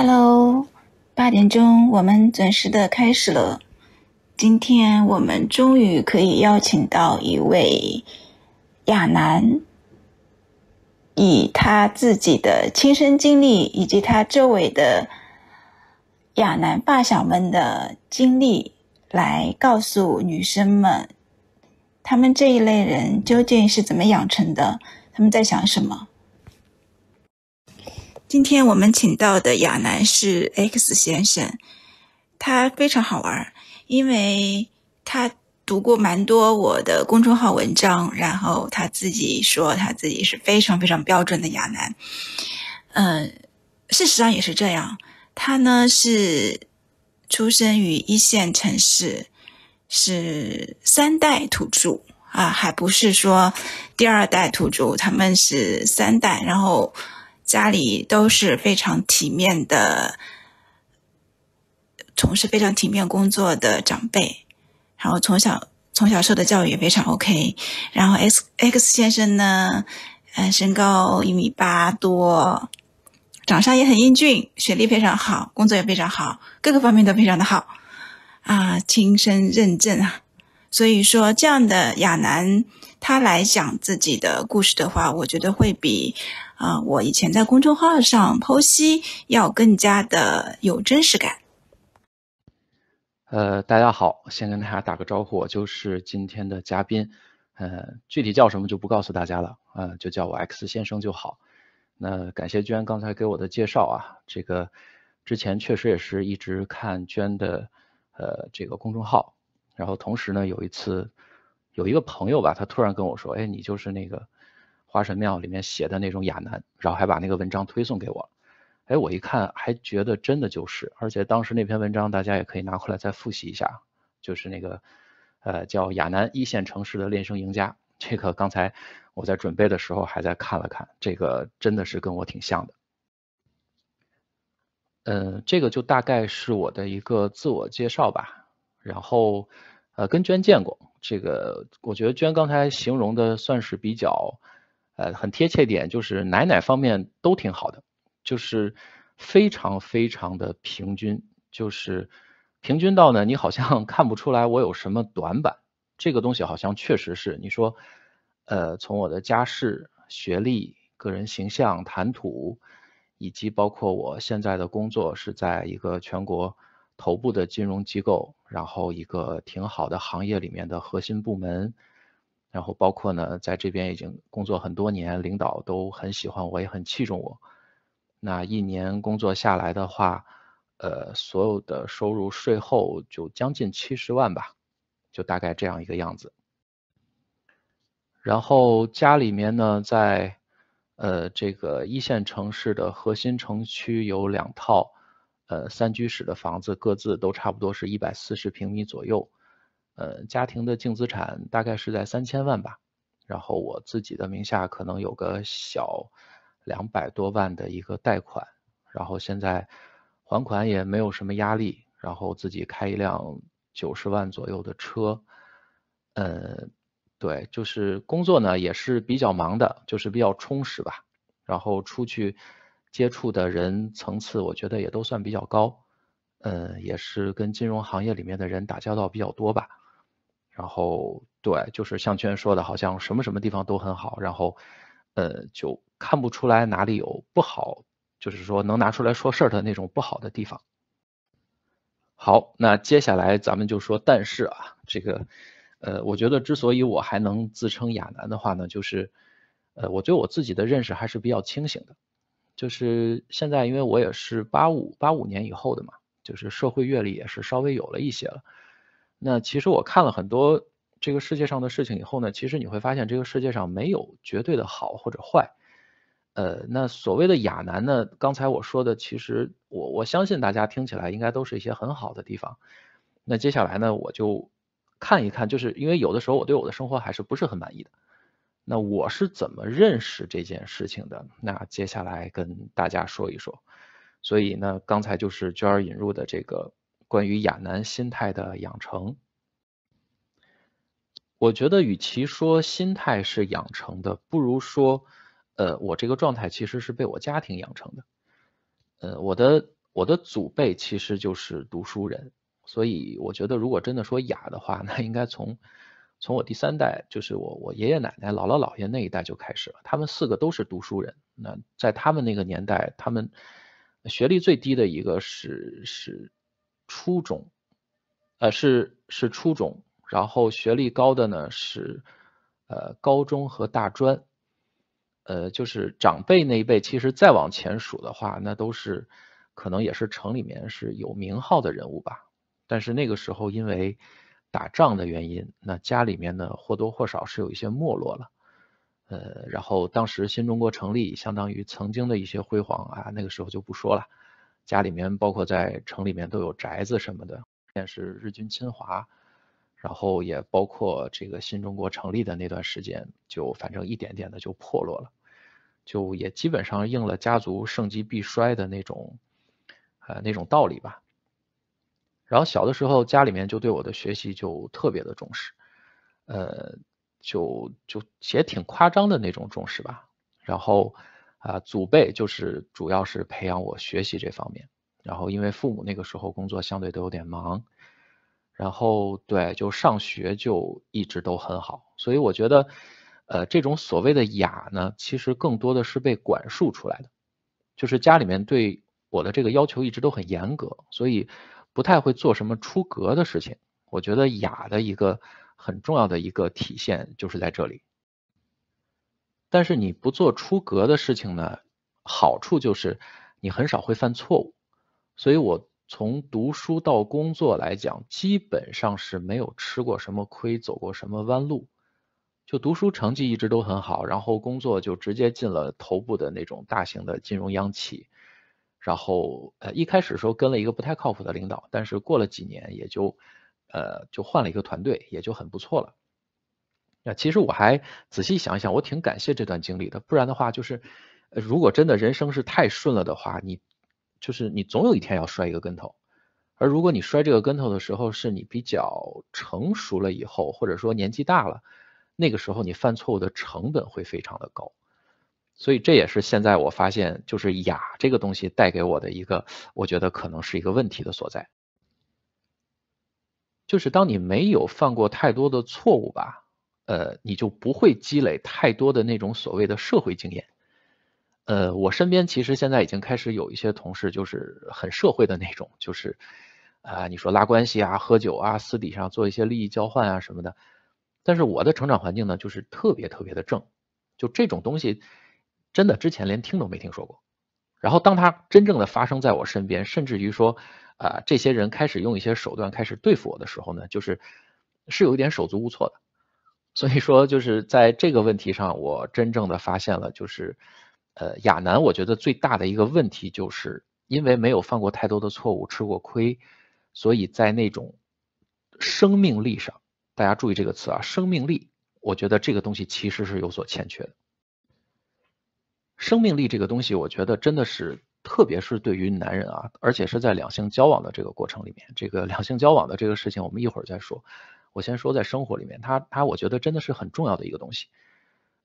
Hello，八点钟我们准时的开始了。今天我们终于可以邀请到一位亚男，以他自己的亲身经历，以及他周围的亚男发小们的经历，来告诉女生们，他们这一类人究竟是怎么养成的，他们在想什么。今天我们请到的亚男是 X 先生，他非常好玩儿，因为他读过蛮多我的公众号文章，然后他自己说他自己是非常非常标准的亚男，嗯，事实上也是这样，他呢是出生于一线城市，是三代土著啊，还不是说第二代土著，他们是三代，然后。家里都是非常体面的，从事非常体面工作的长辈，然后从小从小受的教育也非常 OK。然后 X X 先生呢，呃，身高一米八多，长相也很英俊，学历非常好，工作也非常好，各个方面都非常的好啊，亲身认证啊。所以说，这样的亚男他来讲自己的故事的话，我觉得会比。啊，我以前在公众号上剖析要更加的有真实感。呃，大家好，先跟大家打个招呼，我就是今天的嘉宾。呃，具体叫什么就不告诉大家了，呃，就叫我 X 先生就好。那感谢娟刚才给我的介绍啊，这个之前确实也是一直看娟的呃这个公众号，然后同时呢有一次有一个朋友吧，他突然跟我说，哎，你就是那个。花神庙里面写的那种亚男，然后还把那个文章推送给我哎，我一看还觉得真的就是，而且当时那篇文章大家也可以拿回来再复习一下，就是那个呃叫亚男一线城市的练声赢家。这个刚才我在准备的时候还在看了看，这个真的是跟我挺像的。嗯，这个就大概是我的一个自我介绍吧。然后呃跟娟见过，这个我觉得娟刚才形容的算是比较。呃，很贴切点就是哪哪方面都挺好的，就是非常非常的平均，就是平均到呢，你好像 看不出来我有什么短板。这个东西好像确实是你说，呃，从我的家世、学历、个人形象、谈吐，以及包括我现在的工作是在一个全国头部的金融机构，然后一个挺好的行业里面的核心部门。然后包括呢，在这边已经工作很多年，领导都很喜欢我，也很器重我。那一年工作下来的话，呃，所有的收入税后就将近七十万吧，就大概这样一个样子。然后家里面呢，在呃这个一线城市的核心城区有两套，呃三居室的房子，各自都差不多是一百四十平米左右。呃，家庭的净资产大概是在三千万吧，然后我自己的名下可能有个小两百多万的一个贷款，然后现在还款也没有什么压力，然后自己开一辆九十万左右的车，呃，对，就是工作呢也是比较忙的，就是比较充实吧，然后出去接触的人层次我觉得也都算比较高，嗯，也是跟金融行业里面的人打交道比较多吧。然后对，就是项圈说的，好像什么什么地方都很好，然后呃就看不出来哪里有不好，就是说能拿出来说事儿的那种不好的地方。好，那接下来咱们就说，但是啊，这个呃，我觉得之所以我还能自称亚男的话呢，就是呃，我对我自己的认识还是比较清醒的，就是现在因为我也是八五八五年以后的嘛，就是社会阅历也是稍微有了一些了。那其实我看了很多这个世界上的事情以后呢，其实你会发现这个世界上没有绝对的好或者坏，呃，那所谓的亚男呢，刚才我说的，其实我我相信大家听起来应该都是一些很好的地方。那接下来呢，我就看一看，就是因为有的时候我对我的生活还是不是很满意的，那我是怎么认识这件事情的？那接下来跟大家说一说。所以呢，刚才就是娟儿引入的这个。关于亚男心态的养成，我觉得与其说心态是养成的，不如说，呃，我这个状态其实是被我家庭养成的。呃，我的我的祖辈其实就是读书人，所以我觉得如果真的说雅的话，那应该从从我第三代，就是我我爷爷奶奶姥姥姥爷那一代就开始了。他们四个都是读书人，那在他们那个年代，他们学历最低的一个是是。初中，呃是是初中，然后学历高的呢是呃高中和大专，呃就是长辈那一辈，其实再往前数的话，那都是可能也是城里面是有名号的人物吧。但是那个时候因为打仗的原因，那家里面呢或多或少是有一些没落了，呃然后当时新中国成立，相当于曾经的一些辉煌啊，那个时候就不说了。家里面包括在城里面都有宅子什么的，便是日军侵华，然后也包括这个新中国成立的那段时间，就反正一点点的就破落了，就也基本上应了家族盛极必衰的那种，呃那种道理吧。然后小的时候家里面就对我的学习就特别的重视，呃，就就也挺夸张的那种重视吧。然后。啊，祖辈就是主要是培养我学习这方面，然后因为父母那个时候工作相对都有点忙，然后对，就上学就一直都很好，所以我觉得，呃，这种所谓的雅呢，其实更多的是被管束出来的，就是家里面对我的这个要求一直都很严格，所以不太会做什么出格的事情。我觉得雅的一个很重要的一个体现就是在这里。但是你不做出格的事情呢，好处就是你很少会犯错误。所以我从读书到工作来讲，基本上是没有吃过什么亏，走过什么弯路。就读书成绩一直都很好，然后工作就直接进了头部的那种大型的金融央企。然后呃一开始时候跟了一个不太靠谱的领导，但是过了几年也就呃就换了一个团队，也就很不错了。其实我还仔细想一想，我挺感谢这段经历的。不然的话，就是如果真的人生是太顺了的话，你就是你总有一天要摔一个跟头。而如果你摔这个跟头的时候是你比较成熟了以后，或者说年纪大了，那个时候你犯错误的成本会非常的高。所以这也是现在我发现，就是雅这个东西带给我的一个，我觉得可能是一个问题的所在，就是当你没有犯过太多的错误吧。呃，你就不会积累太多的那种所谓的社会经验。呃，我身边其实现在已经开始有一些同事，就是很社会的那种，就是啊，你说拉关系啊、喝酒啊、私底下做一些利益交换啊什么的。但是我的成长环境呢，就是特别特别的正，就这种东西真的之前连听都没听说过。然后当它真正的发生在我身边，甚至于说啊，这些人开始用一些手段开始对付我的时候呢，就是是有一点手足无措的。所以说，就是在这个问题上，我真正的发现了，就是，呃，亚楠，我觉得最大的一个问题，就是因为没有犯过太多的错误，吃过亏，所以在那种生命力上，大家注意这个词啊，生命力，我觉得这个东西其实是有所欠缺的。生命力这个东西，我觉得真的是，特别是对于男人啊，而且是在两性交往的这个过程里面，这个两性交往的这个事情，我们一会儿再说。我先说，在生活里面，他他，我觉得真的是很重要的一个东西。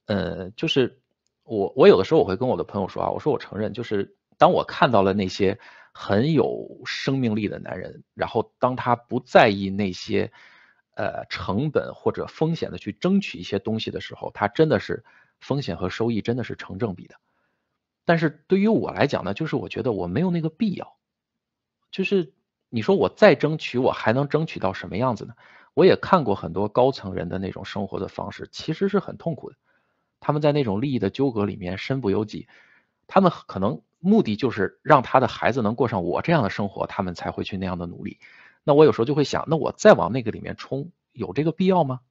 呃，就是我我有的时候我会跟我的朋友说啊，我说我承认，就是当我看到了那些很有生命力的男人，然后当他不在意那些呃成本或者风险的去争取一些东西的时候，他真的是风险和收益真的是成正比的。但是对于我来讲呢，就是我觉得我没有那个必要。就是你说我再争取，我还能争取到什么样子呢？我也看过很多高层人的那种生活的方式，其实是很痛苦的。他们在那种利益的纠葛里面身不由己，他们可能目的就是让他的孩子能过上我这样的生活，他们才会去那样的努力。那我有时候就会想，那我再往那个里面冲，有这个必要吗？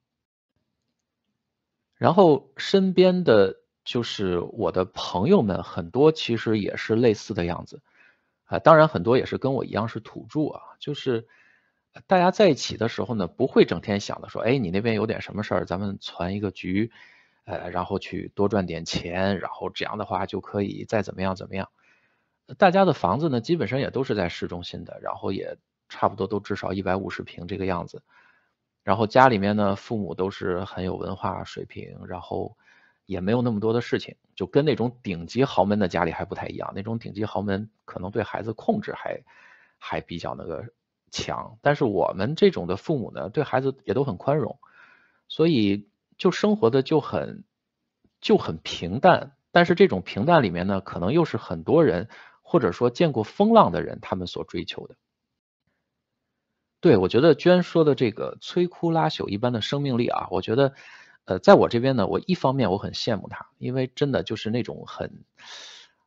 然后身边的就是我的朋友们，很多其实也是类似的样子啊。当然，很多也是跟我一样是土著啊，就是。大家在一起的时候呢，不会整天想着说，哎，你那边有点什么事儿，咱们攒一个局，呃，然后去多赚点钱，然后这样的话就可以再怎么样怎么样。大家的房子呢，基本上也都是在市中心的，然后也差不多都至少一百五十平这个样子。然后家里面呢，父母都是很有文化水平，然后也没有那么多的事情，就跟那种顶级豪门的家里还不太一样。那种顶级豪门可能对孩子控制还还比较那个。强，但是我们这种的父母呢，对孩子也都很宽容，所以就生活的就很就很平淡。但是这种平淡里面呢，可能又是很多人或者说见过风浪的人，他们所追求的。对，我觉得娟说的这个摧枯拉朽一般的生命力啊，我觉得，呃，在我这边呢，我一方面我很羡慕他，因为真的就是那种很，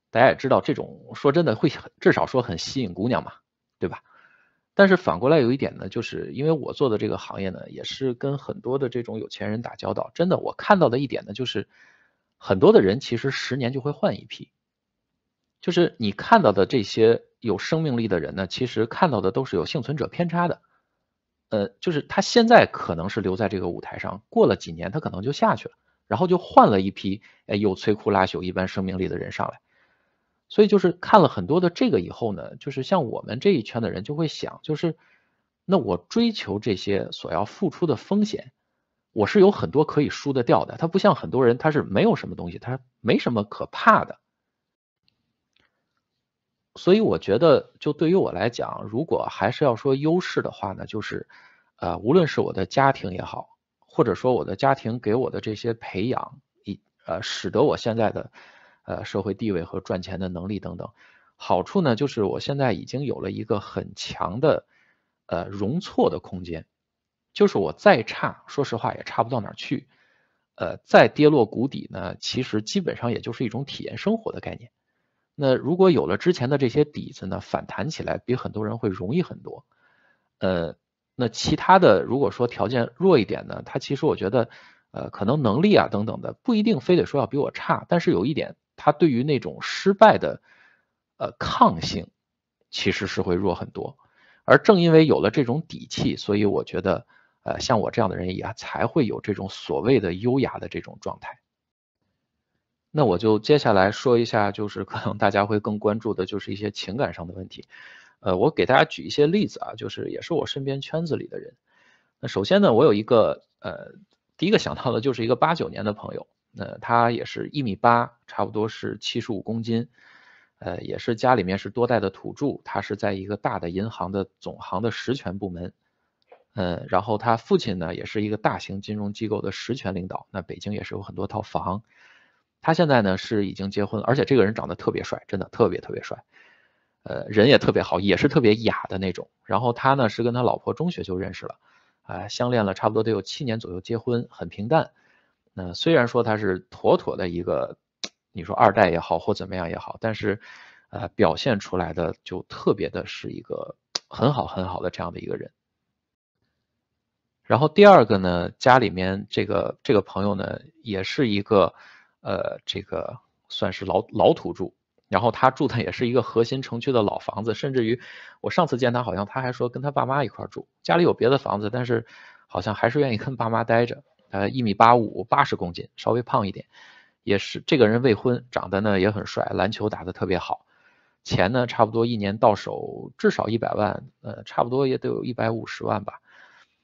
大家也知道，这种说真的会很至少说很吸引姑娘嘛，对吧？但是反过来有一点呢，就是因为我做的这个行业呢，也是跟很多的这种有钱人打交道。真的，我看到的一点呢，就是很多的人其实十年就会换一批。就是你看到的这些有生命力的人呢，其实看到的都是有幸存者偏差的。呃，就是他现在可能是留在这个舞台上，过了几年他可能就下去了，然后就换了一批，哎，又摧枯拉朽一般生命力的人上来。所以就是看了很多的这个以后呢，就是像我们这一圈的人就会想，就是那我追求这些所要付出的风险，我是有很多可以输得掉的。他不像很多人，他是没有什么东西，他没什么可怕的。所以我觉得，就对于我来讲，如果还是要说优势的话呢，就是呃，无论是我的家庭也好，或者说我的家庭给我的这些培养，以呃，使得我现在的。呃，社会地位和赚钱的能力等等，好处呢，就是我现在已经有了一个很强的，呃，容错的空间，就是我再差，说实话也差不到哪儿去，呃，再跌落谷底呢，其实基本上也就是一种体验生活的概念。那如果有了之前的这些底子呢，反弹起来比很多人会容易很多。呃，那其他的如果说条件弱一点呢，他其实我觉得，呃，可能能力啊等等的不一定非得说要比我差，但是有一点。他对于那种失败的，呃，抗性其实是会弱很多，而正因为有了这种底气，所以我觉得，呃，像我这样的人也才会有这种所谓的优雅的这种状态。那我就接下来说一下，就是可能大家会更关注的就是一些情感上的问题。呃，我给大家举一些例子啊，就是也是我身边圈子里的人。那首先呢，我有一个，呃，第一个想到的就是一个八九年的朋友。那他也是一米八，差不多是七十五公斤，呃，也是家里面是多代的土著，他是在一个大的银行的总行的实权部门，嗯，然后他父亲呢也是一个大型金融机构的实权领导，那北京也是有很多套房，他现在呢是已经结婚，而且这个人长得特别帅，真的特别特别帅，呃，人也特别好，也是特别雅的那种，然后他呢是跟他老婆中学就认识了，啊，相恋了差不多得有七年左右，结婚很平淡。那虽然说他是妥妥的一个，你说二代也好或怎么样也好，但是，呃，表现出来的就特别的是一个很好很好的这样的一个人。然后第二个呢，家里面这个这个朋友呢，也是一个呃，这个算是老老土著，然后他住的也是一个核心城区的老房子，甚至于我上次见他，好像他还说跟他爸妈一块住，家里有别的房子，但是好像还是愿意跟爸妈待着。呃，一米八五，八十公斤，稍微胖一点，也是这个人未婚，长得呢也很帅，篮球打得特别好，钱呢差不多一年到手至少一百万，呃，差不多也得有一百五十万吧。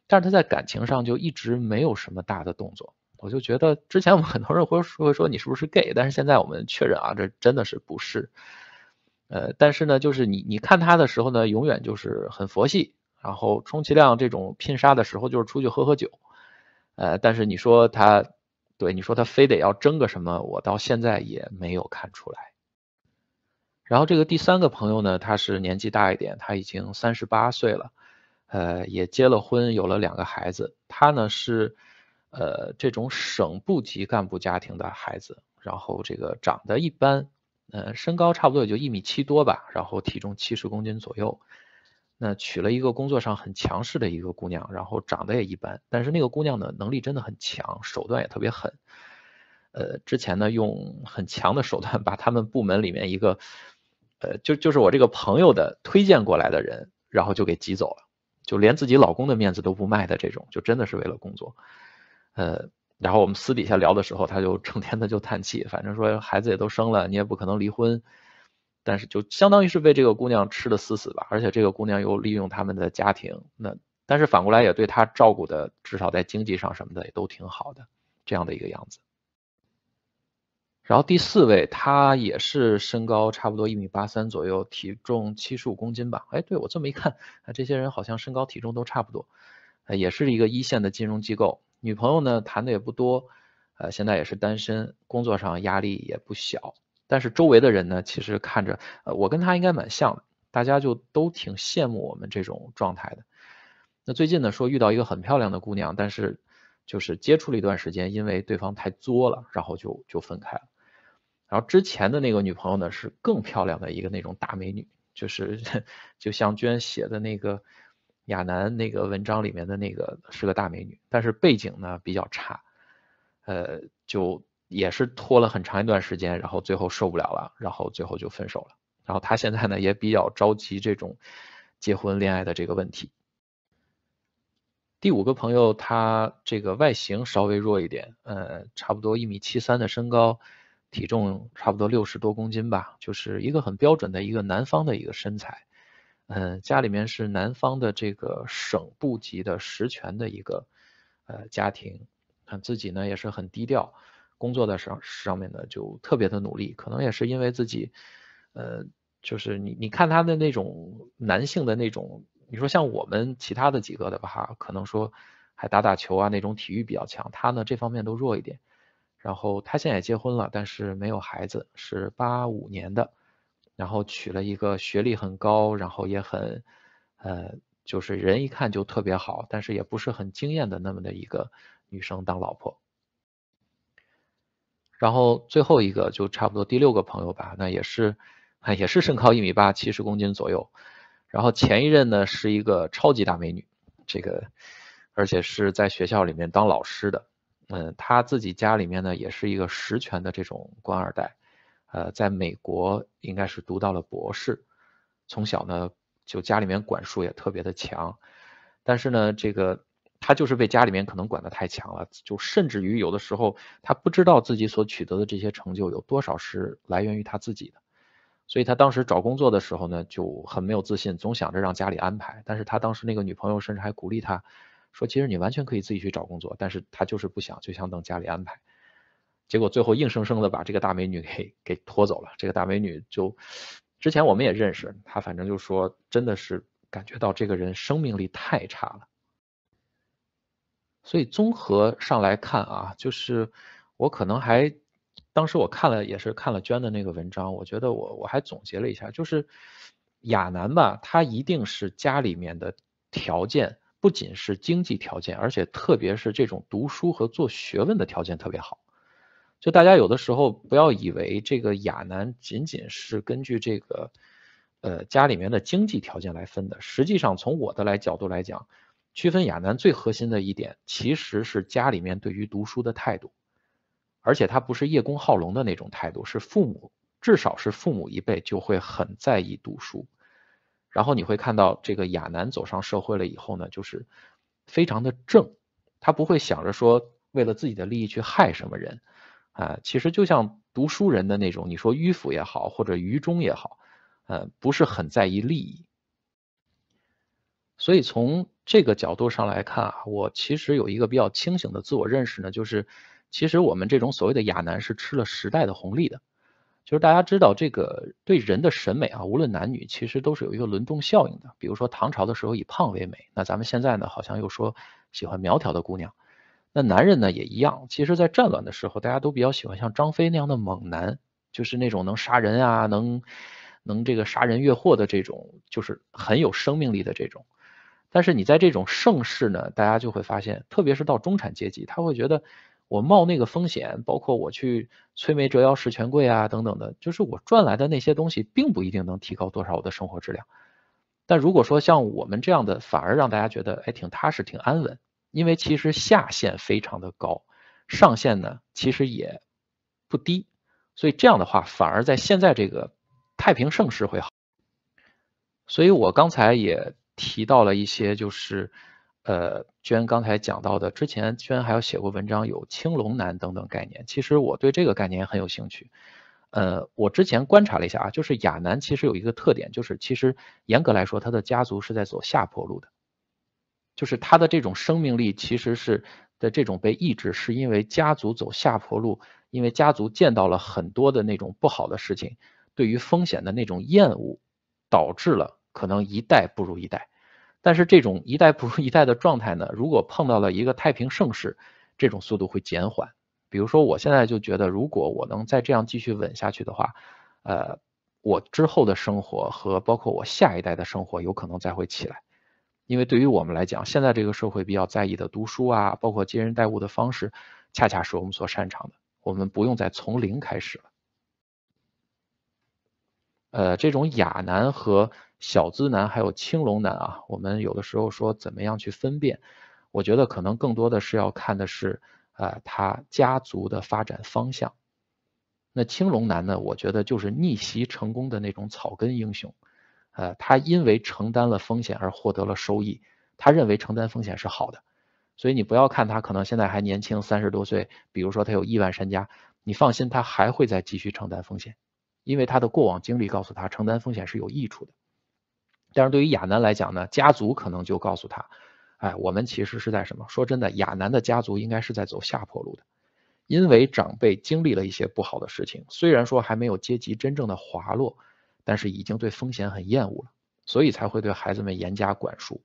但是他在感情上就一直没有什么大的动作，我就觉得之前我们很多人会说说你是不是 gay，但是现在我们确认啊，这真的是不是。呃，但是呢，就是你你看他的时候呢，永远就是很佛系，然后充其量这种拼杀的时候就是出去喝喝酒。呃，但是你说他，对你说他非得要争个什么，我到现在也没有看出来。然后这个第三个朋友呢，他是年纪大一点，他已经三十八岁了，呃，也结了婚，有了两个孩子。他呢是，呃，这种省部级干部家庭的孩子，然后这个长得一般，呃，身高差不多也就一米七多吧，然后体重七十公斤左右。那娶了一个工作上很强势的一个姑娘，然后长得也一般，但是那个姑娘呢能力真的很强，手段也特别狠。呃，之前呢用很强的手段把他们部门里面一个，呃，就就是我这个朋友的推荐过来的人，然后就给挤走了，就连自己老公的面子都不卖的这种，就真的是为了工作。呃，然后我们私底下聊的时候，他就成 天的就叹气，反正说孩子也都生了，你也不可能离婚。但是就相当于是被这个姑娘吃的死死吧，而且这个姑娘又利用他们的家庭，那但是反过来也对他照顾的，至少在经济上什么的也都挺好的，这样的一个样子。然后第四位，他也是身高差不多一米八三左右，体重七十五公斤吧。哎，对我这么一看，啊，这些人好像身高体重都差不多，也是一个一线的金融机构，女朋友呢谈的也不多，呃，现在也是单身，工作上压力也不小。但是周围的人呢，其实看着，呃，我跟他应该蛮像的，大家就都挺羡慕我们这种状态的。那最近呢，说遇到一个很漂亮的姑娘，但是就是接触了一段时间，因为对方太作了，然后就就分开了。然后之前的那个女朋友呢，是更漂亮的一个那种大美女，就是就像娟写的那个亚楠那个文章里面的那个，是个大美女，但是背景呢比较差，呃，就。也是拖了很长一段时间，然后最后受不了了，然后最后就分手了。然后他现在呢也比较着急这种结婚恋爱的这个问题。第五个朋友，他这个外形稍微弱一点，呃，差不多一米七三的身高，体重差不多六十多公斤吧，就是一个很标准的一个南方的一个身材。嗯，家里面是南方的这个省部级的实权的一个呃家庭，他自己呢也是很低调。工作的上上面的就特别的努力，可能也是因为自己，呃，就是你你看他的那种男性的那种，你说像我们其他的几个的吧，可能说还打打球啊那种体育比较强，他呢这方面都弱一点。然后他现在也结婚了，但是没有孩子，是八五年的，然后娶了一个学历很高，然后也很，呃，就是人一看就特别好，但是也不是很惊艳的那么的一个女生当老婆。然后最后一个就差不多第六个朋友吧，那也是，也是身高一米八，七十公斤左右。然后前一任呢是一个超级大美女，这个，而且是在学校里面当老师的，嗯，她自己家里面呢也是一个实权的这种官二代，呃，在美国应该是读到了博士，从小呢就家里面管束也特别的强，但是呢这个。他就是被家里面可能管得太强了，就甚至于有的时候他不知道自己所取得的这些成就有多少是来源于他自己的，所以他当时找工作的时候呢就很没有自信，总想着让家里安排。但是他当时那个女朋友甚至还鼓励他说：“其实你完全可以自己去找工作。”但是他就是不想，就想等家里安排。结果最后硬生生的把这个大美女给给拖走了。这个大美女就之前我们也认识，她反正就说真的是感觉到这个人生命力太差了。所以综合上来看啊，就是我可能还当时我看了也是看了娟的那个文章，我觉得我我还总结了一下，就是亚男吧，他一定是家里面的条件不仅是经济条件，而且特别是这种读书和做学问的条件特别好。就大家有的时候不要以为这个亚男仅仅是根据这个呃家里面的经济条件来分的，实际上从我的来角度来讲。区分亚楠最核心的一点，其实是家里面对于读书的态度，而且他不是叶公好龙的那种态度，是父母至少是父母一辈就会很在意读书。然后你会看到这个亚楠走上社会了以后呢，就是非常的正，他不会想着说为了自己的利益去害什么人啊。其实就像读书人的那种，你说迂腐也好，或者愚忠也好，呃，不是很在意利益。所以从这个角度上来看啊，我其实有一个比较清醒的自我认识呢，就是其实我们这种所谓的亚男是吃了时代的红利的，就是大家知道这个对人的审美啊，无论男女，其实都是有一个轮动效应的。比如说唐朝的时候以胖为美，那咱们现在呢好像又说喜欢苗条的姑娘，那男人呢也一样。其实，在战乱的时候，大家都比较喜欢像张飞那样的猛男，就是那种能杀人啊，能能这个杀人越货的这种，就是很有生命力的这种。但是你在这种盛世呢，大家就会发现，特别是到中产阶级，他会觉得我冒那个风险，包括我去摧眉折腰事权贵啊等等的，就是我赚来的那些东西，并不一定能提高多少我的生活质量。但如果说像我们这样的，反而让大家觉得哎挺踏实、挺安稳，因为其实下限非常的高，上限呢其实也不低，所以这样的话反而在现在这个太平盛世会好。所以我刚才也。提到了一些，就是，呃，娟刚才讲到的，之前娟还有写过文章，有青龙男等等概念。其实我对这个概念很有兴趣。呃，我之前观察了一下啊，就是亚男其实有一个特点，就是其实严格来说，他的家族是在走下坡路的，就是他的这种生命力其实是的这种被抑制，是因为家族走下坡路，因为家族见到了很多的那种不好的事情，对于风险的那种厌恶，导致了可能一代不如一代。但是这种一代不如一代的状态呢？如果碰到了一个太平盛世，这种速度会减缓。比如说，我现在就觉得，如果我能再这样继续稳下去的话，呃，我之后的生活和包括我下一代的生活，有可能再会起来。因为对于我们来讲，现在这个社会比较在意的读书啊，包括接人待物的方式，恰恰是我们所擅长的，我们不用再从零开始了。呃，这种亚男和小资男还有青龙男啊，我们有的时候说怎么样去分辨，我觉得可能更多的是要看的是，呃，他家族的发展方向。那青龙男呢，我觉得就是逆袭成功的那种草根英雄，呃，他因为承担了风险而获得了收益，他认为承担风险是好的，所以你不要看他可能现在还年轻三十多岁，比如说他有亿万身家，你放心，他还会再继续承担风险。因为他的过往经历告诉他承担风险是有益处的，但是对于亚楠来讲呢，家族可能就告诉他，哎，我们其实是在什么？说真的，亚楠的家族应该是在走下坡路的，因为长辈经历了一些不好的事情，虽然说还没有阶级真正的滑落，但是已经对风险很厌恶了，所以才会对孩子们严加管束。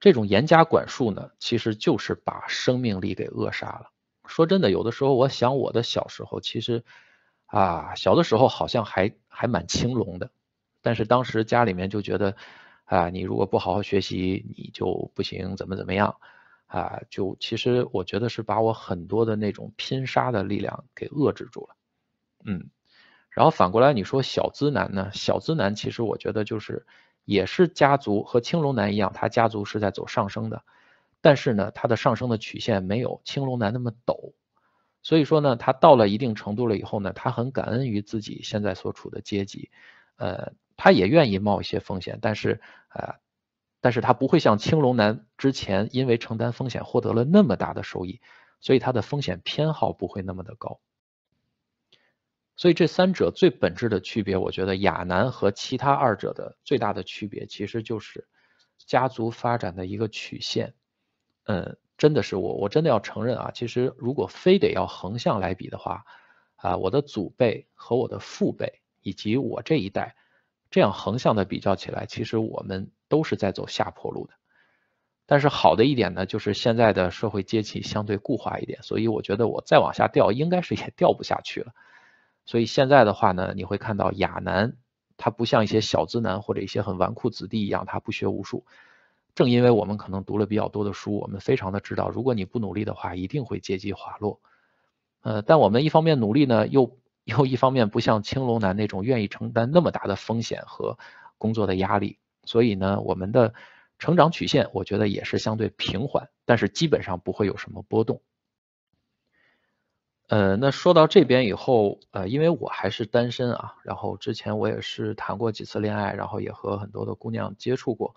这种严加管束呢，其实就是把生命力给扼杀了。说真的，有的时候我想我的小时候其实。啊，小的时候好像还还蛮青龙的，但是当时家里面就觉得，啊，你如果不好好学习，你就不行，怎么怎么样，啊，就其实我觉得是把我很多的那种拼杀的力量给遏制住了，嗯，然后反过来你说小资男呢？小资男其实我觉得就是也是家族和青龙男一样，他家族是在走上升的，但是呢，他的上升的曲线没有青龙男那么陡。所以说呢，他到了一定程度了以后呢，他很感恩于自己现在所处的阶级，呃，他也愿意冒一些风险，但是，呃，但是他不会像青龙男之前因为承担风险获得了那么大的收益，所以他的风险偏好不会那么的高。所以这三者最本质的区别，我觉得亚男和其他二者的最大的区别其实就是家族发展的一个曲线，嗯。真的是我，我真的要承认啊！其实如果非得要横向来比的话，啊，我的祖辈和我的父辈以及我这一代，这样横向的比较起来，其实我们都是在走下坡路的。但是好的一点呢，就是现在的社会阶级相对固化一点，所以我觉得我再往下掉，应该是也掉不下去了。所以现在的话呢，你会看到亚男，他不像一些小资男或者一些很纨绔子弟一样，他不学无术。正因为我们可能读了比较多的书，我们非常的知道，如果你不努力的话，一定会阶级滑落。呃，但我们一方面努力呢，又又一方面不像青龙男那种愿意承担那么大的风险和工作的压力，所以呢，我们的成长曲线我觉得也是相对平缓，但是基本上不会有什么波动。呃，那说到这边以后，呃，因为我还是单身啊，然后之前我也是谈过几次恋爱，然后也和很多的姑娘接触过。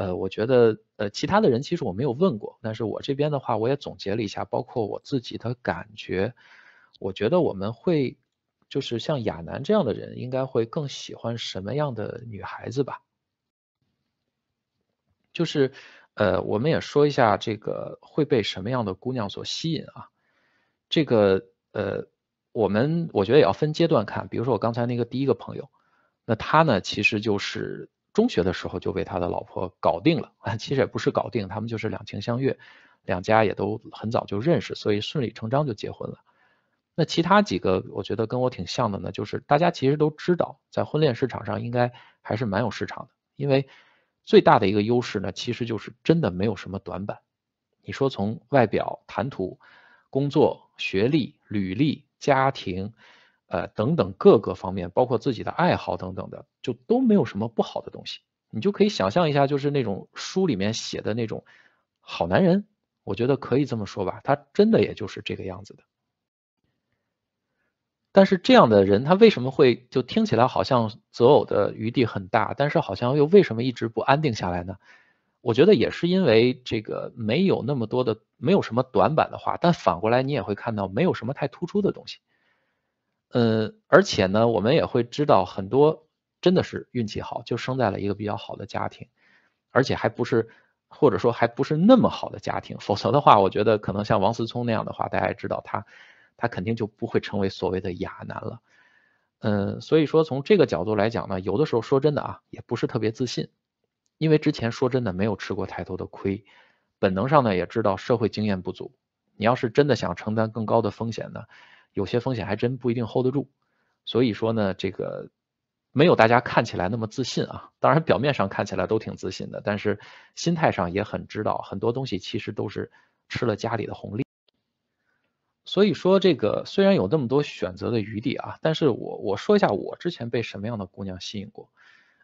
呃，我觉得，呃，其他的人其实我没有问过，但是我这边的话，我也总结了一下，包括我自己的感觉，我觉得我们会，就是像亚楠这样的人，应该会更喜欢什么样的女孩子吧？就是，呃，我们也说一下这个会被什么样的姑娘所吸引啊？这个，呃，我们我觉得也要分阶段看，比如说我刚才那个第一个朋友，那他呢，其实就是。中学的时候就被他的老婆搞定了 其实也不是搞定，他们就是两情相悦，两家也都很早就认识，所以顺理成章就结婚了。那其他几个我觉得跟我挺像的呢，就是大家其实都知道，在婚恋市场上应该还是蛮有市场的，因为最大的一个优势呢，其实就是真的没有什么短板。你说从外表、谈吐、工作、学历、履历、家庭。呃，等等各个方面，包括自己的爱好等等的，就都没有什么不好的东西。你就可以想象一下，就是那种书里面写的那种好男人，我觉得可以这么说吧，他真的也就是这个样子的。但是这样的人，他为什么会就听起来好像择偶的余地很大，但是好像又为什么一直不安定下来呢？我觉得也是因为这个没有那么多的，没有什么短板的话，但反过来你也会看到没有什么太突出的东西。嗯，而且呢，我们也会知道很多真的是运气好，就生在了一个比较好的家庭，而且还不是或者说还不是那么好的家庭，否则的话，我觉得可能像王思聪那样的话，大家也知道他他肯定就不会成为所谓的亚男了。嗯，所以说从这个角度来讲呢，有的时候说真的啊，也不是特别自信，因为之前说真的没有吃过太多的亏，本能上呢也知道社会经验不足，你要是真的想承担更高的风险呢？有些风险还真不一定 hold 得住，所以说呢，这个没有大家看起来那么自信啊。当然表面上看起来都挺自信的，但是心态上也很知道很多东西其实都是吃了家里的红利。所以说这个虽然有那么多选择的余地啊，但是我我说一下我之前被什么样的姑娘吸引过。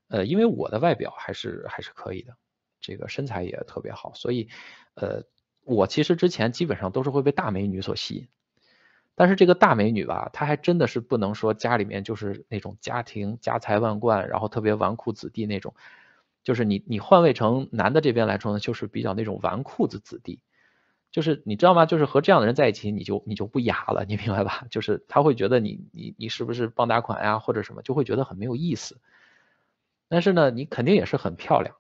呃，因为我的外表还是还是可以的，这个身材也特别好，所以呃，我其实之前基本上都是会被大美女所吸引。但是这个大美女吧，她还真的是不能说家里面就是那种家庭家财万贯，然后特别纨绔子弟那种。就是你你换位成男的这边来说呢，就是比较那种纨绔子子弟。就是你知道吗？就是和这样的人在一起，你就你就不雅了，你明白吧？就是他会觉得你你你是不是傍大款呀，或者什么，就会觉得很没有意思。但是呢，你肯定也是很漂亮。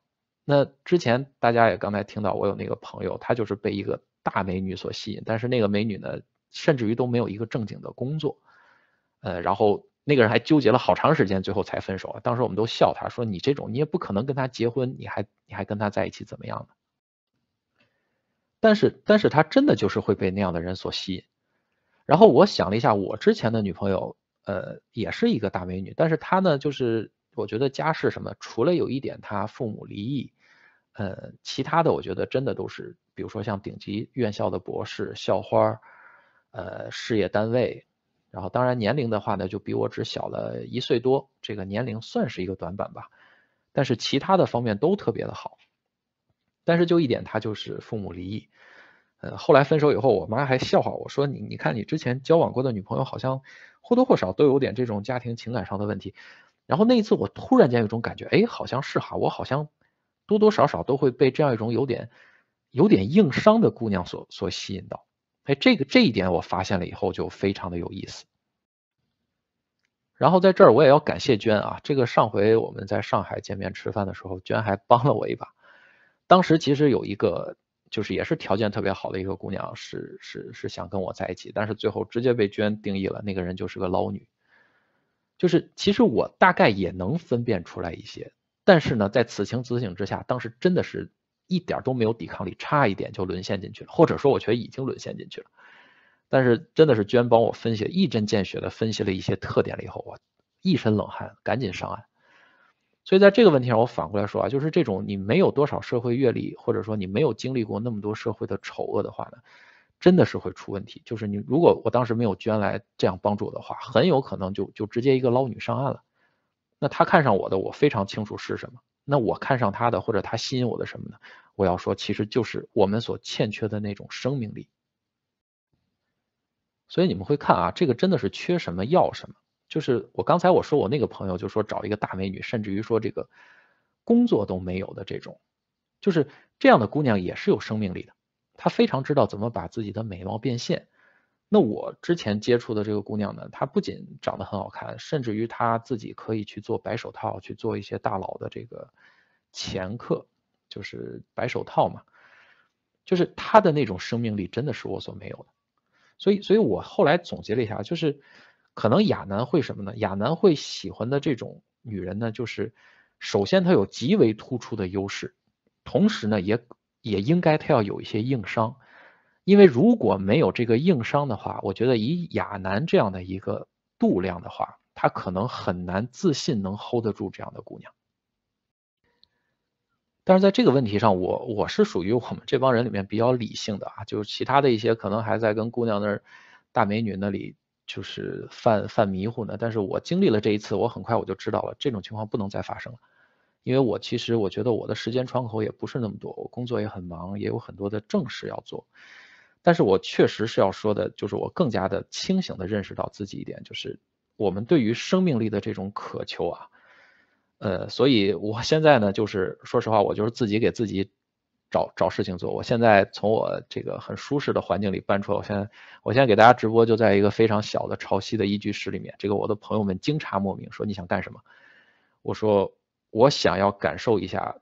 那之前大家也刚才听到我有那个朋友，他就是被一个大美女所吸引，但是那个美女呢？甚至于都没有一个正经的工作，呃，然后那个人还纠结了好长时间，最后才分手。当时我们都笑他，说你这种你也不可能跟他结婚，你还你还跟他在一起怎么样呢？但是但是他真的就是会被那样的人所吸引。然后我想了一下，我之前的女朋友，呃，也是一个大美女，但是她呢，就是我觉得家世什么，除了有一点她父母离异，呃，其他的我觉得真的都是，比如说像顶级院校的博士、校花。呃，事业单位，然后当然年龄的话呢，就比我只小了一岁多，这个年龄算是一个短板吧，但是其他的方面都特别的好，但是就一点，他就是父母离异，呃，后来分手以后，我妈还笑话我说，你你看你之前交往过的女朋友好像或多或少都有点这种家庭情感上的问题，然后那一次我突然间有种感觉，哎，好像是哈，我好像多多少少都会被这样一种有点有点硬伤的姑娘所所吸引到。哎，这个这一点我发现了以后就非常的有意思。然后在这儿我也要感谢娟啊，这个上回我们在上海见面吃饭的时候，娟还帮了我一把。当时其实有一个就是也是条件特别好的一个姑娘，是是是想跟我在一起，但是最后直接被娟定义了，那个人就是个捞女。就是其实我大概也能分辨出来一些，但是呢，在此情此景之下，当时真的是。一点都没有抵抗力，差一点就沦陷进去了，或者说我觉得已经沦陷进去了。但是真的是娟帮我分析，一针见血的分析了一些特点了以后，我一身冷汗，赶紧上岸。所以在这个问题上，我反过来说啊，就是这种你没有多少社会阅历，或者说你没有经历过那么多社会的丑恶的话呢，真的是会出问题。就是你如果我当时没有娟来这样帮助我的话，很有可能就就直接一个捞女上岸了。那她看上我的，我非常清楚是什么。那我看上他的，或者他吸引我的什么呢？我要说，其实就是我们所欠缺的那种生命力。所以你们会看啊，这个真的是缺什么要什么。就是我刚才我说我那个朋友就说找一个大美女，甚至于说这个工作都没有的这种，就是这样的姑娘也是有生命力的，她非常知道怎么把自己的美貌变现。那我之前接触的这个姑娘呢，她不仅长得很好看，甚至于她自己可以去做白手套，去做一些大佬的这个前客，就是白手套嘛，就是她的那种生命力真的是我所没有的。所以，所以我后来总结了一下，就是可能亚男会什么呢？亚男会喜欢的这种女人呢，就是首先她有极为突出的优势，同时呢，也也应该她要有一些硬伤。因为如果没有这个硬伤的话，我觉得以亚楠这样的一个度量的话，他可能很难自信能 hold 得住这样的姑娘。但是在这个问题上，我我是属于我们这帮人里面比较理性的啊，就是其他的一些可能还在跟姑娘那儿大美女那里就是犯犯迷糊呢。但是我经历了这一次，我很快我就知道了这种情况不能再发生了，因为我其实我觉得我的时间窗口也不是那么多，我工作也很忙，也有很多的正事要做。但是我确实是要说的，就是我更加的清醒的认识到自己一点，就是我们对于生命力的这种渴求啊，呃，所以我现在呢，就是说实话，我就是自己给自己找找事情做。我现在从我这个很舒适的环境里搬出来，我现在我现在给大家直播，就在一个非常小的潮汐的一居室里面。这个我的朋友们惊诧莫名，说你想干什么？我说我想要感受一下。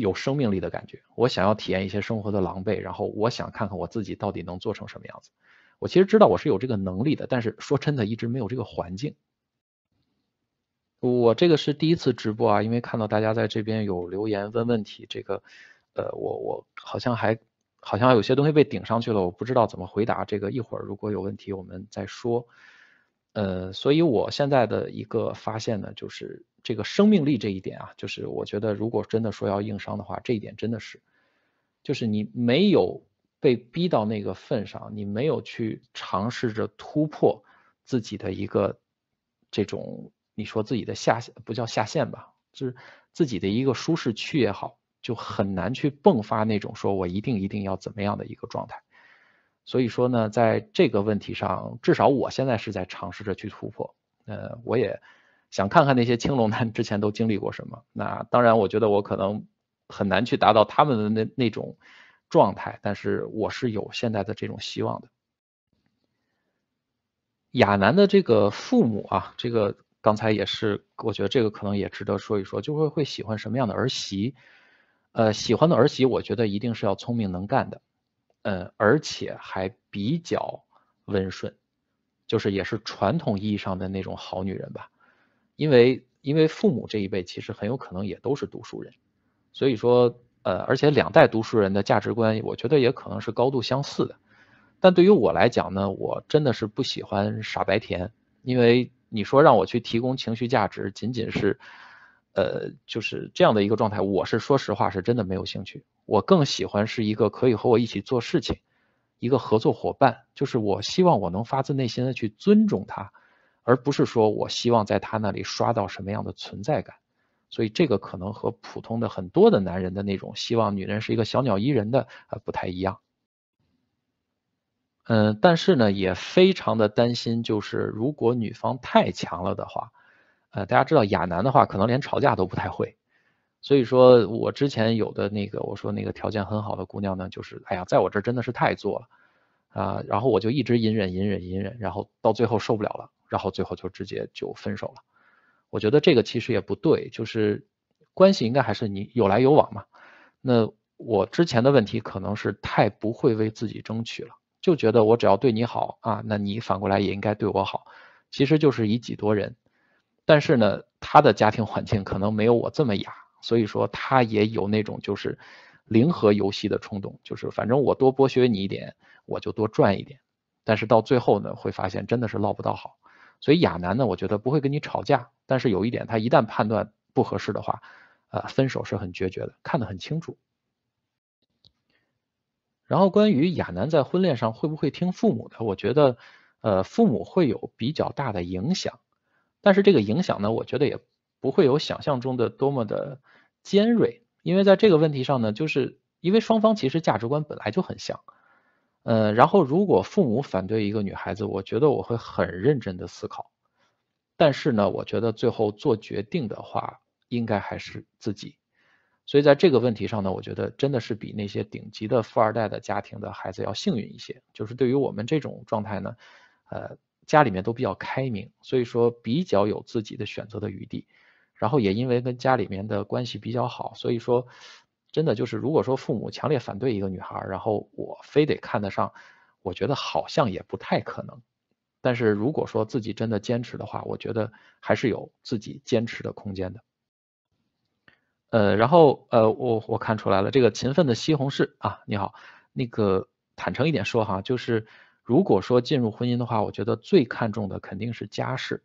有生命力的感觉，我想要体验一些生活的狼狈，然后我想看看我自己到底能做成什么样子。我其实知道我是有这个能力的，但是说真的，一直没有这个环境。我这个是第一次直播啊，因为看到大家在这边有留言问问题，这个，呃，我我好像还好像有些东西被顶上去了，我不知道怎么回答。这个一会儿如果有问题，我们再说。呃，所以我现在的一个发现呢，就是。这个生命力这一点啊，就是我觉得，如果真的说要硬伤的话，这一点真的是，就是你没有被逼到那个份上，你没有去尝试着突破自己的一个这种，你说自己的下线不叫下线吧，是自己的一个舒适区也好，就很难去迸发那种说我一定一定要怎么样的一个状态。所以说呢，在这个问题上，至少我现在是在尝试着去突破。呃，我也。想看看那些青龙男之前都经历过什么。那当然，我觉得我可能很难去达到他们的那那种状态，但是我是有现在的这种希望的。亚楠的这个父母啊，这个刚才也是，我觉得这个可能也值得说一说，就会会喜欢什么样的儿媳？呃，喜欢的儿媳，我觉得一定是要聪明能干的，嗯，而且还比较温顺，就是也是传统意义上的那种好女人吧。因为因为父母这一辈其实很有可能也都是读书人，所以说呃，而且两代读书人的价值观，我觉得也可能是高度相似的。但对于我来讲呢，我真的是不喜欢傻白甜，因为你说让我去提供情绪价值，仅仅是呃，就是这样的一个状态，我是说实话是真的没有兴趣。我更喜欢是一个可以和我一起做事情，一个合作伙伴，就是我希望我能发自内心的去尊重他。而不是说我希望在他那里刷到什么样的存在感，所以这个可能和普通的很多的男人的那种希望女人是一个小鸟依人的啊不太一样。嗯，但是呢，也非常的担心，就是如果女方太强了的话，呃，大家知道亚男的话，可能连吵架都不太会，所以说我之前有的那个我说那个条件很好的姑娘呢，就是哎呀，在我这真的是太作了啊，然后我就一直隐忍隐忍隐忍，然后到最后受不了了。然后最后就直接就分手了，我觉得这个其实也不对，就是关系应该还是你有来有往嘛。那我之前的问题可能是太不会为自己争取了，就觉得我只要对你好啊，那你反过来也应该对我好，其实就是以己度人。但是呢，他的家庭环境可能没有我这么雅，所以说他也有那种就是零和游戏的冲动，就是反正我多剥削你一点，我就多赚一点。但是到最后呢，会发现真的是捞不到好。所以亚楠呢，我觉得不会跟你吵架，但是有一点，他一旦判断不合适的话，呃，分手是很决绝的，看得很清楚。然后关于亚楠在婚恋上会不会听父母的，我觉得，呃，父母会有比较大的影响，但是这个影响呢，我觉得也不会有想象中的多么的尖锐，因为在这个问题上呢，就是因为双方其实价值观本来就很像。呃，然后如果父母反对一个女孩子，我觉得我会很认真的思考，但是呢，我觉得最后做决定的话，应该还是自己。所以在这个问题上呢，我觉得真的是比那些顶级的富二代的家庭的孩子要幸运一些。就是对于我们这种状态呢，呃，家里面都比较开明，所以说比较有自己的选择的余地，然后也因为跟家里面的关系比较好，所以说。真的就是，如果说父母强烈反对一个女孩，然后我非得看得上，我觉得好像也不太可能。但是如果说自己真的坚持的话，我觉得还是有自己坚持的空间的。呃，然后呃，我我看出来了，这个勤奋的西红柿啊，你好，那个坦诚一点说哈，就是如果说进入婚姻的话，我觉得最看重的肯定是家世，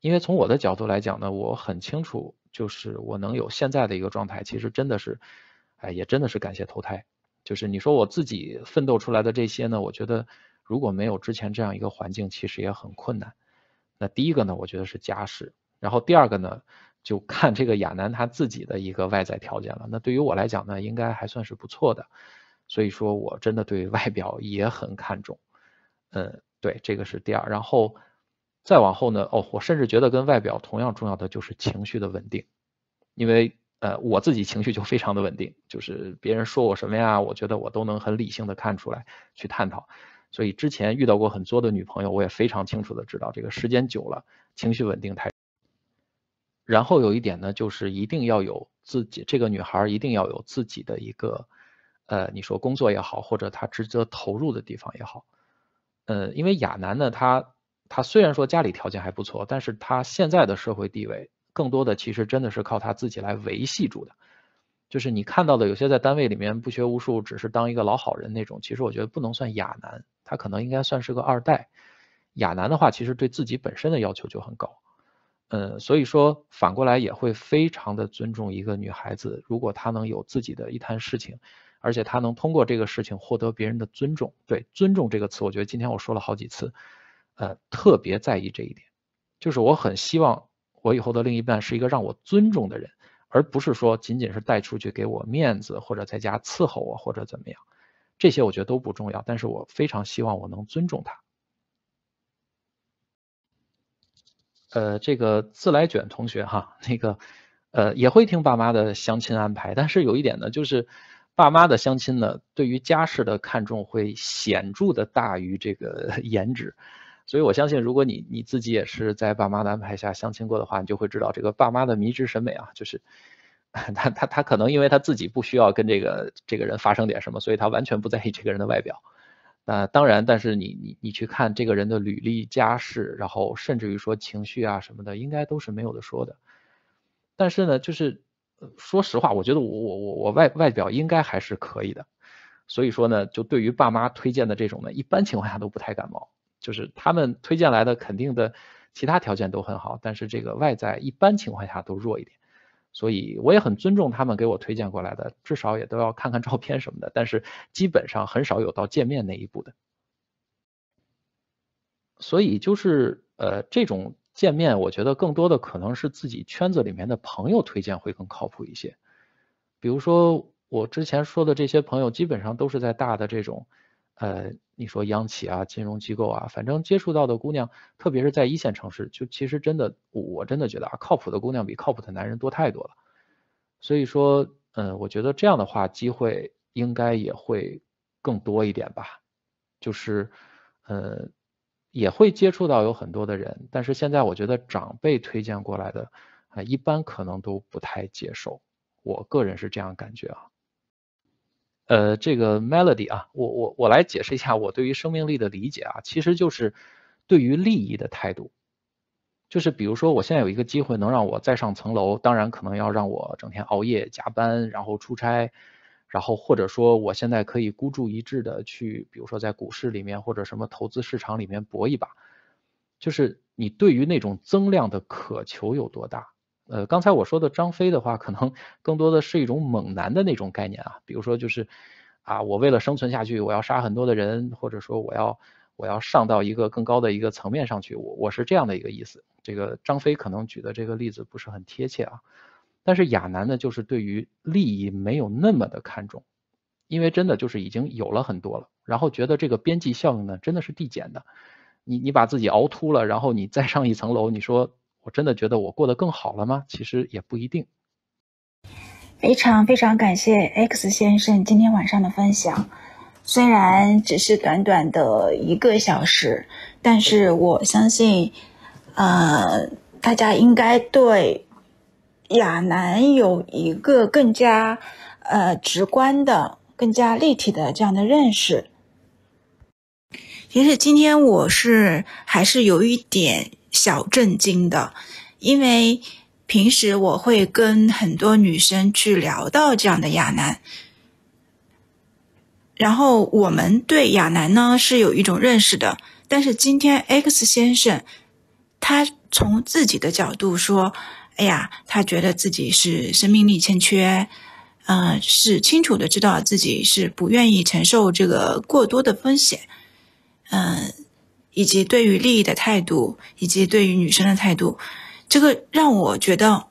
因为从我的角度来讲呢，我很清楚。就是我能有现在的一个状态，其实真的是，哎，也真的是感谢投胎。就是你说我自己奋斗出来的这些呢，我觉得如果没有之前这样一个环境，其实也很困难。那第一个呢，我觉得是家世，然后第二个呢，就看这个亚楠他自己的一个外在条件了。那对于我来讲呢，应该还算是不错的。所以说，我真的对外表也很看重。嗯，对，这个是第二，然后。再往后呢？哦，我甚至觉得跟外表同样重要的就是情绪的稳定，因为呃，我自己情绪就非常的稳定，就是别人说我什么呀，我觉得我都能很理性的看出来，去探讨。所以之前遇到过很多的女朋友，我也非常清楚的知道，这个时间久了，情绪稳定太。然后有一点呢，就是一定要有自己这个女孩儿一定要有自己的一个，呃，你说工作也好，或者她值得投入的地方也好，呃，因为亚男呢，他。他虽然说家里条件还不错，但是他现在的社会地位更多的其实真的是靠他自己来维系住的。就是你看到的有些在单位里面不学无术，只是当一个老好人那种，其实我觉得不能算亚男，他可能应该算是个二代。亚男的话，其实对自己本身的要求就很高，嗯，所以说反过来也会非常的尊重一个女孩子，如果她能有自己的一摊事情，而且她能通过这个事情获得别人的尊重。对，尊重这个词，我觉得今天我说了好几次。呃，特别在意这一点，就是我很希望我以后的另一半是一个让我尊重的人，而不是说仅仅是带出去给我面子，或者在家伺候我，或者怎么样，这些我觉得都不重要。但是我非常希望我能尊重他。呃，这个自来卷同学哈，那个呃也会听爸妈的相亲安排，但是有一点呢，就是爸妈的相亲呢，对于家世的看重会显著的大于这个 颜值。所以我相信，如果你你自己也是在爸妈的安排下相亲过的话，你就会知道这个爸妈的迷之审美啊，就是 他他他可能因为他自己不需要跟这个这个人发生点什么，所以他完全不在意这个人的外表。那当然，但是你你你去看这个人的履历、家世，然后甚至于说情绪啊什么的，应该都是没有的说的。但是呢，就是说实话，我觉得我我我我外外表应该还是可以的。所以说呢，就对于爸妈推荐的这种呢，一般情况下都不太感冒。就是他们推荐来的，肯定的，其他条件都很好，但是这个外在一般情况下都弱一点，所以我也很尊重他们给我推荐过来的，至少也都要看看照片什么的，但是基本上很少有到见面那一步的。所以就是呃，这种见面，我觉得更多的可能是自己圈子里面的朋友推荐会更靠谱一些。比如说我之前说的这些朋友，基本上都是在大的这种。呃，你说央企啊、金融机构啊，反正接触到的姑娘，特别是在一线城市，就其实真的，我真的觉得啊，靠谱的姑娘比靠谱的男人多太多了。所以说，嗯，我觉得这样的话，机会应该也会更多一点吧。就是，呃，也会接触到有很多的人，但是现在我觉得长辈推荐过来的，啊，一般可能都不太接受。我个人是这样感觉啊。呃，这个 melody 啊，我我我来解释一下我对于生命力的理解啊，其实就是对于利益的态度，就是比如说我现在有一个机会能让我再上层楼，当然可能要让我整天熬夜加班，然后出差，然后或者说我现在可以孤注一掷的去，比如说在股市里面或者什么投资市场里面搏一把，就是你对于那种增量的渴求有多大？呃，刚才我说的张飞的话，可能 更多的是一种猛男的那种概念啊，比如说就是啊，我为了生存下去，我要杀很多的人，或者说我要我要上到一个更高的一个层面上去，我我是这样的一个意思。这个张飞可能举的这个例子不是很贴切啊，但是亚男呢，就是对于利益没有那么的看重，因为真的就是已经有了很多了，然后觉得这个边际效应呢真的是递减的，你你把自己熬秃了，然后你再上一层楼，你说。我真的觉得我过得更好了吗？其实也不一定。非常非常感谢 X 先生今天晚上的分享，虽然只是短短的一个小时，但是我相信，呃，大家应该对亚男有一个更加呃直观的、更加立体的这样的认识。其实今天我是还是有一点。小震惊的，因为平时我会跟很多女生去聊到这样的亚男，然后我们对亚男呢是有一种认识的，但是今天 X 先生他从自己的角度说，哎呀，他觉得自己是生命力欠缺，嗯，是清楚的知道自己是不愿意承受这个过多的风险，嗯。以及对于利益的态度，以及对于女生的态度，这个让我觉得，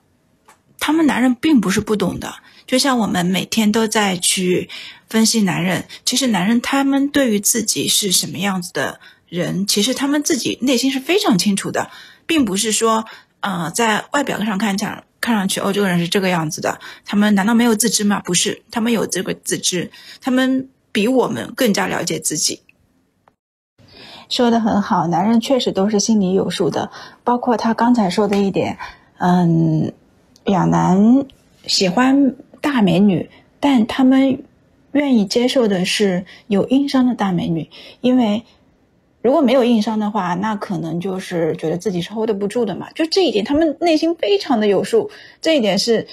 他们男人并不是不懂的。就像我们每天都在去分析男人，其实男人他们对于自己是什么样子的人，其实他们自己内心是非常清楚的，并不是说，呃，在外表上看来看上去哦，这个人是这个样子的，他们难道没有自知吗？不是，他们有这个自知，他们比我们更加了解自己。说的很好，男人确实都是心里有数的，包括他刚才说的一点，嗯，亚男喜欢大美女，但他们愿意接受的是有硬伤的大美女，因为如果没有硬伤的话，那可能就是觉得自己是 hold 不住的嘛，就这一点，他们内心非常的有数，这一点是。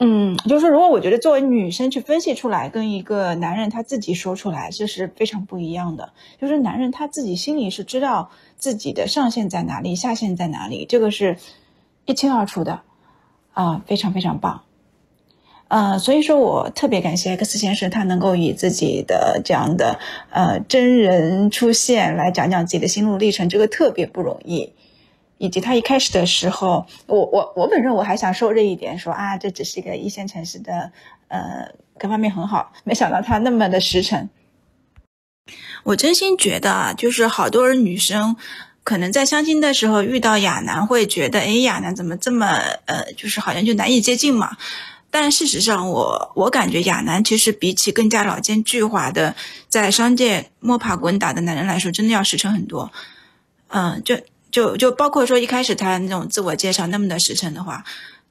嗯，就是如果我觉得作为女生去分析出来，跟一个男人他自己说出来，这是非常不一样的。就是男人他自己心里是知道自己的上限在哪里，下限在哪里，这个是一清二楚的，啊，非常非常棒。嗯，所以说我特别感谢 X 先生，他能够以自己的这样的呃真人出现来讲讲自己的心路历程，这个特别不容易。以及他一开始的时候，我我我本身我还想说这一点，说啊，这只是一个一线城市的，呃，各方面很好，没想到他那么的实诚。我真心觉得，就是好多人女生可能在相亲的时候遇到亚男，会觉得，哎，亚男怎么这么，呃，就是好像就难以接近嘛。但事实上，我我感觉亚男其实比起更加老奸巨猾的在商界摸爬滚打的男人来说，真的要实诚很多。嗯，就。就就包括说一开始他那种自我介绍那么的实诚的话，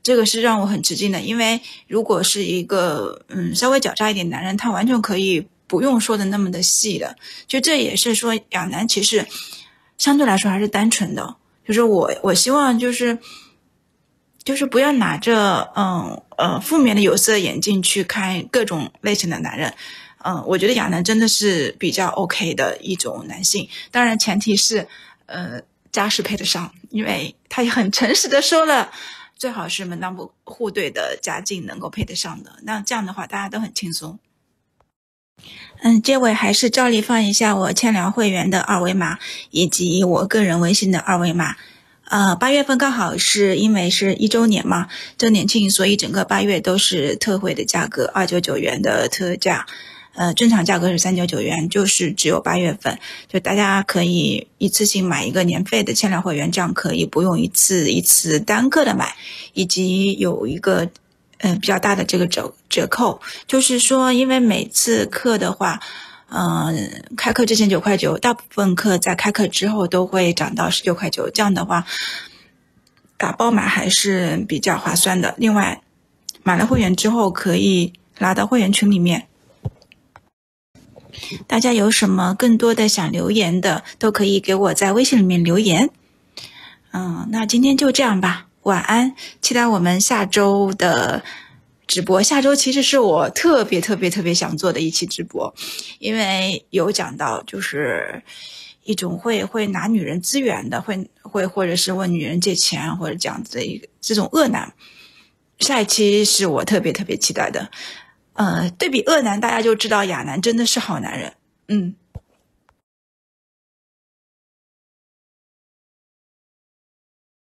这个是让我很吃惊的。因为如果是一个嗯稍微狡诈一点男人，他完全可以不用说的那么的细的。就这也是说亚男其实相对来说还是单纯的。就是我我希望就是就是不要拿着嗯呃负面的有色眼镜去看各种类型的男人，嗯，我觉得亚男真的是比较 OK 的一种男性。当然前提是呃。家是配得上，因为他也很诚实的说了，最好是门当户户对的家境能够配得上的。那这样的话，大家都很轻松。嗯，结尾还是照例放一下我千聊会员的二维码，以及我个人微信的二维码。呃，八月份刚好是因为是一周年嘛，周年庆，所以整个八月都是特惠的价格，二九九元的特价。呃，正常价格是三九九元，就是只有八月份，就大家可以一次性买一个年费的千量会员，这样可以不用一次一次单个的买，以及有一个嗯比较大的这个折折扣，就是说因为每次课的话，嗯开课之前九块九，大部分课在开课之后都会涨到十九块九，这样的话打包买还是比较划算的。另外，买了会员之后可以拉到会员群里面。大家有什么更多的想留言的，都可以给我在微信里面留言。嗯，那今天就这样吧，晚安！期待我们下周的直播。下周其实是我特别特别特别想做的一期直播，因为有讲到就是一种会会拿女人资源的，会会或者是问女人借钱，或者讲这一个这种恶男。下一期是我特别特别期待的。呃，对比恶男，大家就知道亚男真的是好男人。嗯。